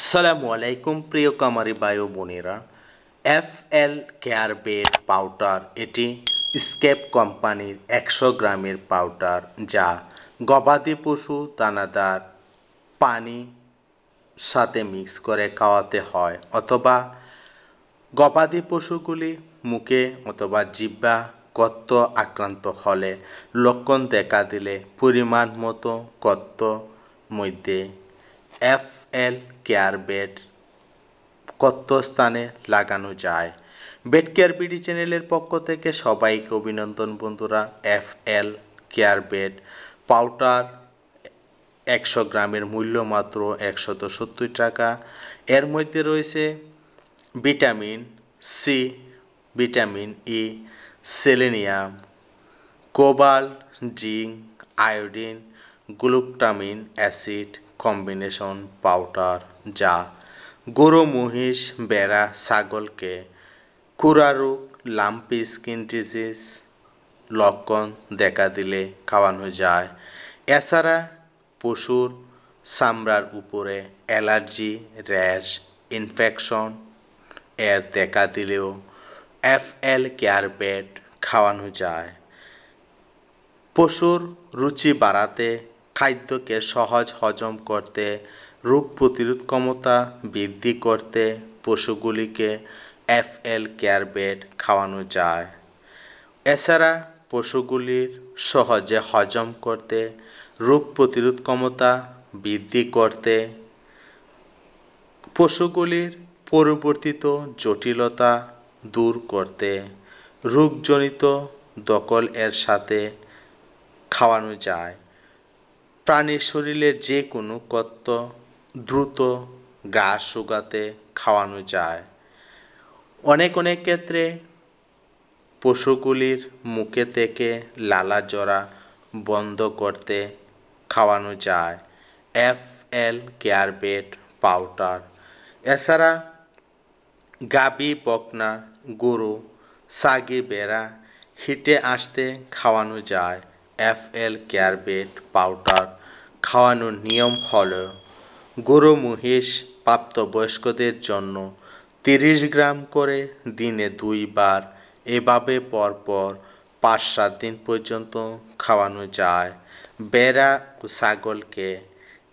আসসালামু আলাইকুম প্রিয় কামারি বায়ু বোনেরা F L care bed powder এটি স্কেপ কোম্পানির একশো গ্রামের পাউডার যা গবাদি পশু দানাদার পানি সাথে মিক্স করে খাওয়াতে হয় অথবা গবাদি পশুগুলি মুখে অথবা জিব্বা কত্ত আক্রান্ত হলে লক্ষণ দেখা দিলে পরিমাণ মতো কত্ত মধ্যে এফ এল কেয়ার বেড কত স্থানে লাগানো যায় বেড কেয়ার বিডি চ্যানেলের পক্ষ থেকে সবাইকে অভিনন্দন বন্ধুরা F L care bed powder একশো গ্রামের মূল্য মাত্র একশত সত্তর টাকা এর মধ্যে রয়েছে vitamin C vitamin E selenium cobalt zinc iodine glutamine acid combination powder যা গরু মহিষ বেড়া ছাগলকে খুরারোগ লাম্পি স্কিন ডিজিজ লক্ষণ দেখা দিলে খাওয়ানো যায় এছাড়া পশুর চামড়ার উপরে অ্যালার্জি র্যাশ ইনফেকশন এর দেখা দিলেও এফ এল কেয়ার বেড খাওয়ানো যায় পশুর রুচি বাড়াতে খাদ্যকে সহজ হজম করতে রোগ প্রতিরোধ ক্ষমতা বৃদ্ধি করতে পশুগুলিকে এফএল কেয়ার বেড খাওয়ানো যায় এছাড়া পশুগুলির সহজে হজম করতে রোগ প্রতিরোধ ক্ষমতা বৃদ্ধি করতে পশুগুলির পরিবর্তিত জটিলতা দূর করতে রোগজনিত দকল এর সাথে খাওয়ানো যায় প্রাণীর শরীরে যে কোনো কত দ্রুত গা শুকাতে খাওয়ানো যায় অনেক অনেক ক্ষেত্রে পশুগুলির মুখে থেকে লালা জরা বন্ধ করতে খাওয়ানো যায় এফ এল কেয়ারবেট পাউডার এছাড়া গাবি বকনা গরু সাগি বেড়া হিটে আসতে খাওয়ানো যায় এফ এল কেয়ারবেট পাউডার খাওয়ানোর নিয়ম হল গরু মহিষ প্রাপ্তবয়স্কদের জন্য তিরিশ গ্রাম করে দিনে দুইবার এভাবে পরপর পাঁচ সাত দিন পর্যন্ত খাওয়ানো যায় বেড়া ও ছাগলকে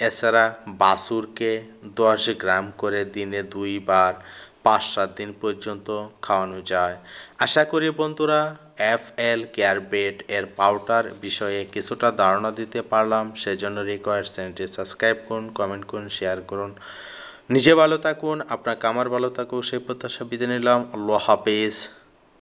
এছাড়া বাছুরকে দশ গ্রাম করে দিনে দুইবার পাঁচ সাত দিন পর্যন্ত খাওয়ানো যায় আশা করি বন্ধুরা এফ এল কেয়ার বেড এর পাউডার বিষয়ে কিছুটা ধারণা দিতে পারলাম সেজন্য রিকোয়ার চ্যানেলটি সাবস্ক্রাইব করুন কমেন্ট করুন শেয়ার করুন নিজে ভালো থাকুন আপনার কামার ভালো থাকুক সেই প্রত্যাশা বিদায় নিলাম আল্লাহ হাফিজ